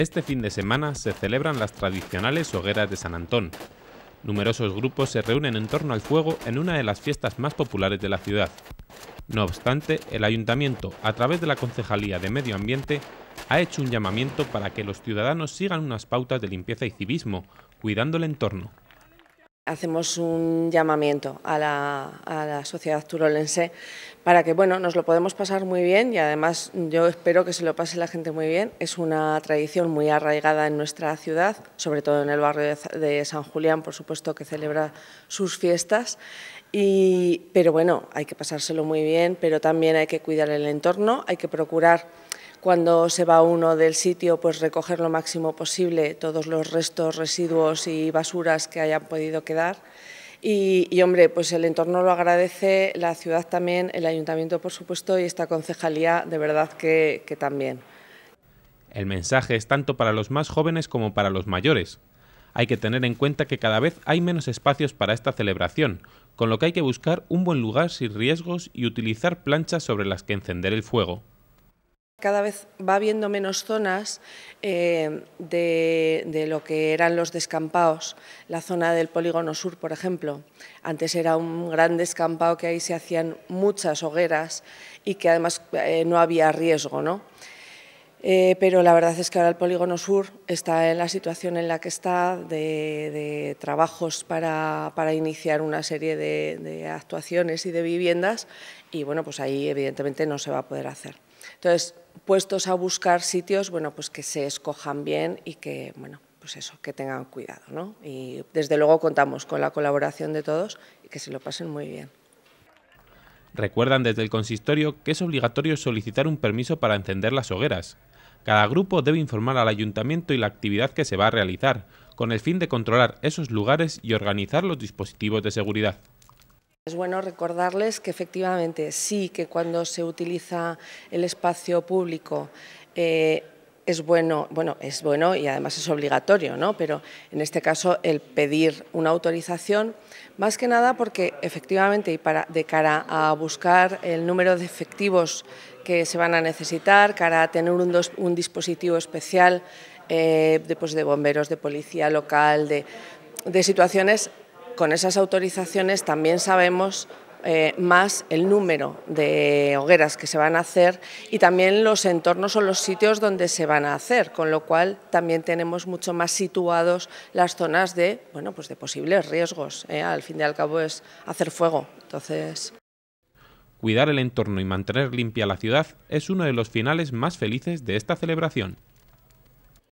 Este fin de semana se celebran las tradicionales hogueras de San Antón. Numerosos grupos se reúnen en torno al fuego en una de las fiestas más populares de la ciudad. No obstante, el ayuntamiento, a través de la Concejalía de Medio Ambiente, ha hecho un llamamiento para que los ciudadanos sigan unas pautas de limpieza y civismo, cuidando el entorno hacemos un llamamiento a la, sociedad turolense para que, bueno, nos lo podemos pasar muy bien y además yo espero que se lo pase la gente muy bien. Es una tradición muy arraigada en nuestra ciudad, sobre todo en el barrio de San Julián, por supuesto, que celebra sus fiestas. Y, pero bueno, hay que pasárselo muy bien, pero también hay que cuidar el entorno, hay que procurar cuando se va uno del sitio, pues recoger lo máximo posible todos los restos, residuos y basuras que hayan podido quedar. Y, hombre, pues el entorno lo agradece, la ciudad también, el ayuntamiento por supuesto y esta concejalía de verdad que también. El mensaje es tanto para los más jóvenes como para los mayores. Hay que tener en cuenta que cada vez hay menos espacios para esta celebración, con lo que hay que buscar un buen lugar sin riesgos y utilizar planchas sobre las que encender el fuego. Cada vez va habiendo menos zonas eh, de, lo que eran los descampados. La zona del polígono sur, por ejemplo. Antes era un gran descampado que ahí se hacían muchas hogueras y que además eh, no había riesgo, ¿no? Eh, pero la verdad es que ahora el Polígono Sur está en la situación en la que está de, trabajos para, iniciar una serie de, de, actuaciones y de viviendas y bueno, pues ahí evidentemente no se va a poder hacer. Entonces, puestos a buscar sitios, pues que se escojan bien y que, bueno, pues eso, que tengan cuidado, ¿no? Y desde luego contamos con la colaboración de todos y que se lo pasen muy bien. Recuerdan desde el consistorio que es obligatorio solicitar un permiso para encender las hogueras, cada grupo debe informar al ayuntamiento y la actividad que se va a realizar, con el fin de controlar esos lugares y organizar los dispositivos de seguridad. Es bueno recordarles que efectivamente sí que cuando se utiliza el espacio público eh, es bueno, bueno, es bueno y además es obligatorio, ¿no? Pero en este caso el pedir una autorización, más que nada porque efectivamente y para, de cara a buscar el número de efectivos que se van a necesitar para tener un, dispositivo especial eh, de, pues, bomberos, de policía local, de, situaciones. Con esas autorizaciones también sabemos eh, más el número de hogueras que se van a hacer y también los entornos o los sitios donde se van a hacer, con lo cual también tenemos mucho más situados las zonas de, bueno, pues de posibles riesgos. ¿eh? al fin y al cabo es hacer fuego. Entonces... Cuidar el entorno y mantener limpia la ciudad es uno de los finales más felices de esta celebración.